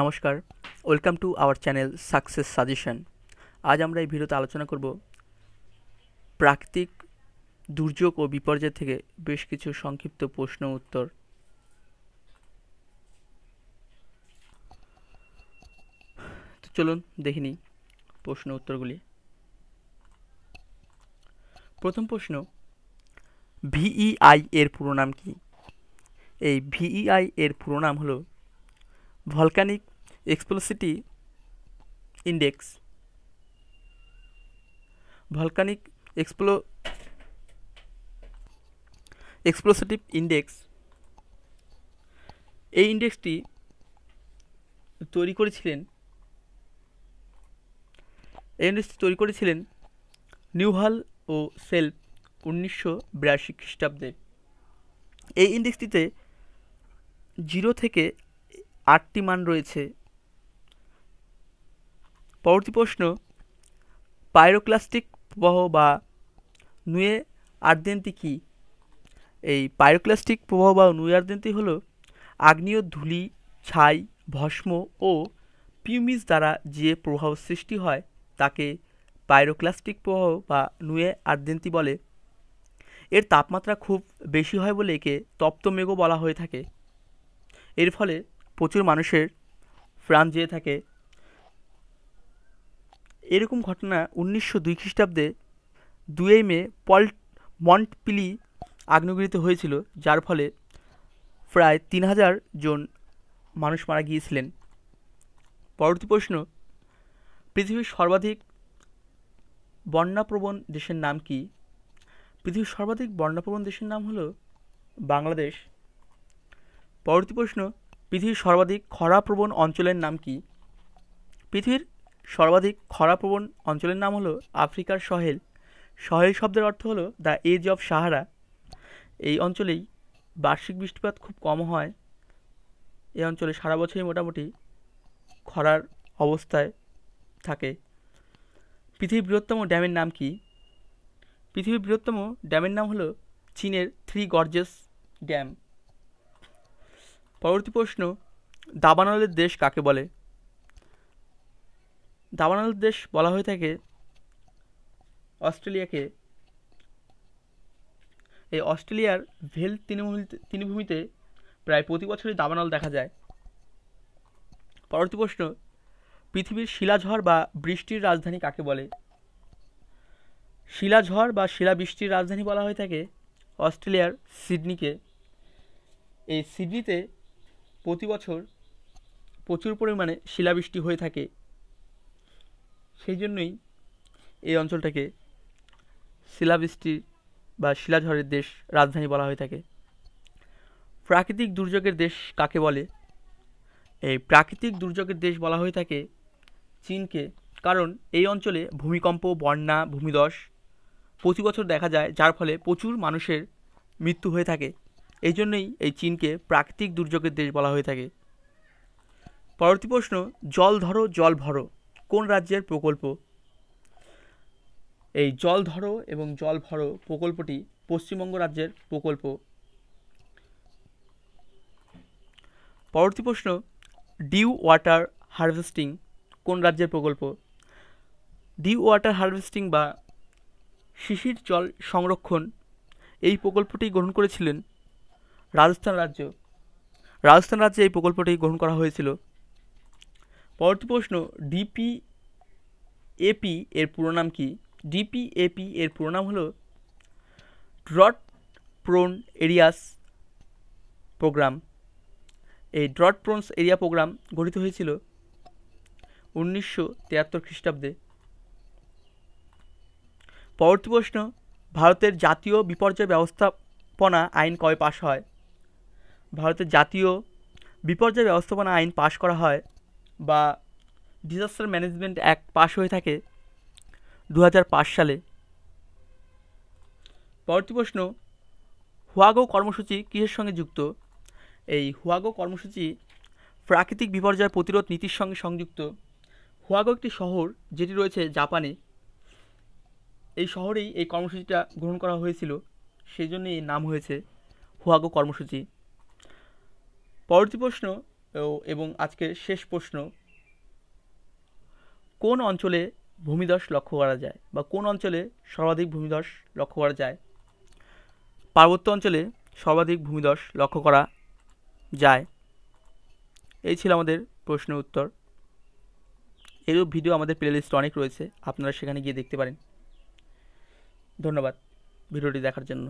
নমস্কার welcome to our channel success suggestion আজ আমরা এই ভিডিওতে আলোচনা করব প্রাকৃতিক দুর্যোগ ও বিপর্যয় থেকে বেশ কিছু সংক্ষিপ্ত প্রশ্ন উত্তর তো চলুন দেখিনি প্রশ্ন উত্তরগুলি প্রথম প্রশ্ন ভিইআই এর পুরো নাম কি এই ভিইআই এর পুরো নাম হলো volcanic explosivity index volcanic explo explosivity index এই ইন্ডেক্সটি তৈরি করেছিলেন এই ইন্ডেক্সটি তৈরি করেছিলেন নিউহাল ও সেলফ উনিশশো বিরাশি খ্রিস্টাব্দে এই ইন্ডেক্সটিতে জিরো থেকে আটটি মান রয়েছে পরবর্তী প্রশ্ন পাইরোক্লাস্টিক প্রবাহ বা নুয়ে আর্দেন্তি কী এই পাইরোক্লাস্টিক প্রবাহ বা নুয়ে আর্দেন্তি হল আগ্নেয় ধূলি ছাই ভস্ম ও পিউমিস দ্বারা যে প্রবাহ সৃষ্টি হয় তাকে পাইরোক্লাস্টিক প্রবাহ বা নুয়ে আর্দেন্তি বলে এর তাপমাত্রা খুব বেশি হয় বলে একে তপ্তমেঘও বলা হয়ে থাকে এর ফলে প্রচুর মানুষের প্রাণ যেয়ে থাকে এরকম ঘটনা উনিশশো দুই খ্রিস্টাব্দে দুয়ে মে পল্ট পিলি আগ্নেয়গিরিতে হয়েছিল যার ফলে প্রায় তিন হাজার জন মানুষ মারা গিয়েছিলেন পরবর্তী প্রশ্ন পৃথিবীর সর্বাধিক বন্যাপ্রবণ দেশের নাম কি পৃথিবীর সর্বাধিক বন্যাপ্রবণ দেশের নাম হলো বাংলাদেশ পরবর্তী প্রশ্ন পৃথিবীর সর্বাধিক খরাপ্রবণ অঞ্চলের নাম কি পৃথিবীর সর্বাধিক খরাপ্রবণ অঞ্চলের নাম হলো আফ্রিকার সহেল সহেল শব্দের অর্থ হলো দ্য এজ অফ সাহারা এই অঞ্চলেই বার্ষিক বৃষ্টিপাত খুব কম হয় এই অঞ্চলে সারা বছরই মোটামুটি খরার অবস্থায় থাকে পৃথিবীর বৃহত্তম ড্যামের নাম কি পৃথিবীর বৃহত্তম ড্যামের নাম হলো চীনের থ্রি গর্জেস ড্যাম পরবর্তী প্রশ্ন দাবানলের দেশ কাকে বলে দাবানলের দেশ বলা হয়ে থাকে অস্ট্রেলিয়াকে এই অস্ট্রেলিয়ার ভেল তৃণভূমিতে তৃণভূমিতে প্রায় প্রতি বছরই দাবানল দেখা যায় পরবর্তী প্রশ্ন পৃথিবীর শিলাঝড় বা বৃষ্টির রাজধানী কাকে বলে শিলাঝড় বা শিলা বৃষ্টির রাজধানী বলা হয়ে থাকে অস্ট্রেলিয়ার সিডনিকে এই সিডনিতে প্রতি বছর প্রচুর পরিমাণে শিলাবৃষ্টি হয়ে থাকে সেই জন্যই এই অঞ্চলটাকে শিলাবৃষ্টির বা শিলাঝড়ের দেশ রাজধানী বলা হয়ে থাকে প্রাকৃতিক দুর্যোগের দেশ কাকে বলে এই প্রাকৃতিক দুর্যোগের দেশ বলা হয়ে থাকে চীনকে কারণ এই অঞ্চলে ভূমিকম্প বন্যা ভূমিধস প্রতি বছর দেখা যায় যার ফলে প্রচুর মানুষের মৃত্যু হয়ে থাকে এই জন্যই এই চীনকে প্রাকৃতিক দুর্যোগের দেশ বলা হয়ে থাকে পরবর্তী প্রশ্ন জল ধরো জল ভরো কোন রাজ্যের প্রকল্প এই জল ধরো এবং জল ভরো প্রকল্পটি পশ্চিমবঙ্গ রাজ্যের প্রকল্প পরবর্তী প্রশ্ন ডিউ ওয়াটার হারভেস্টিং কোন রাজ্যের প্রকল্প ডিউ ওয়াটার হারভেস্টিং বা শিশির জল সংরক্ষণ এই প্রকল্পটি গ্রহণ করেছিলেন রাজস্থান রাজ্য রাজস্থান রাজ্যে এই প্রকল্পটি গ্রহণ করা হয়েছিল পরবর্তী প্রশ্ন ডিপি এপি এর পুরো নাম কি ডিপি এপি এর পুরো নাম হলো ড্রট প্রোন এরিয়াস প্রোগ্রাম এই ড্রট প্রোনস এরিয়া প্রোগ্রাম গঠিত হয়েছিল উনিশশো তিয়াত্তর খ্রিস্টাব্দে পরবর্তী প্রশ্ন ভারতের জাতীয় বিপর্যয় ব্যবস্থাপনা আইন কবে পাশ হয় ভারতের জাতীয় বিপর্যয় ব্যবস্থাপনা আইন পাশ করা হয় বা ডিজাস্টার ম্যানেজমেন্ট অ্যাক্ট পাশ হয়ে থাকে দু সালে পরবর্তী প্রশ্ন হুয়াগো কর্মসূচি কিসের সঙ্গে যুক্ত এই হুয়াগো কর্মসূচি প্রাকৃতিক বিপর্যয় প্রতিরোধ নীতির সঙ্গে সংযুক্ত হুয়াগো একটি শহর যেটি রয়েছে জাপানে এই শহরেই এই কর্মসূচিটা গ্রহণ করা হয়েছিল সেই জন্য এই নাম হয়েছে হুয়াগো কর্মসূচি পরবর্তী প্রশ্ন এবং আজকের শেষ প্রশ্ন কোন অঞ্চলে ভূমিধস লক্ষ্য করা যায় বা কোন অঞ্চলে সর্বাধিক ভূমিধস লক্ষ্য করা যায় পার্বত্য অঞ্চলে সর্বাধিক ভূমিধস লক্ষ্য করা যায় এই ছিল আমাদের প্রশ্নের উত্তর এরূপ ভিডিও আমাদের প্লেলিস্টে অনেক রয়েছে আপনারা সেখানে গিয়ে দেখতে পারেন ধন্যবাদ ভিডিওটি দেখার জন্য